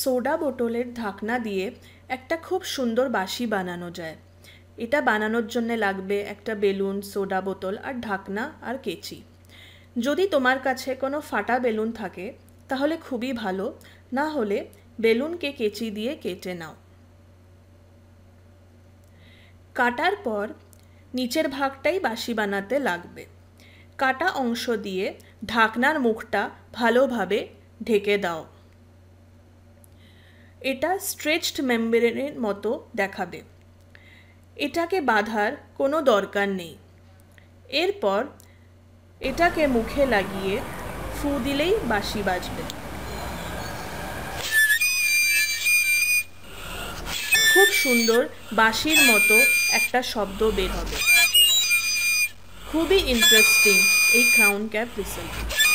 soda বোতলের ঢাকনা দিয়ে একটা খুব সুন্দর বাসি বানানো যায় এটা বানানোর জন্য লাগবে একটা বেলুন সোডা বোতল আর ঢাকনা আর কেচি যদি তোমার কাছে কোনো ফাটা বেলুন থাকে তাহলে খুবই ভালো না হলে বেলুনকে কেচি দিয়ে কেটে নাও কাটার পর নিচের ভাগটাই বাসি বানাতে লাগবে কাটা অংশ দিয়ে ঢাকনার মুখটা ভালোভাবে ঢেকে দাও এটা স্ট্রেচড মেম্বারের মতো দেখাবে এটাকে বাঁধার কোনো দরকার নেই এরপর এটাকে মুখে লাগিয়ে ফু দিলেই বাঁশি বাজবে খুব সুন্দর বাঁশির মতো একটা শব্দ বের হবে খুবই ইন্টারেস্টিং এই ক্রাউন ক্যাপ রিসেন্ট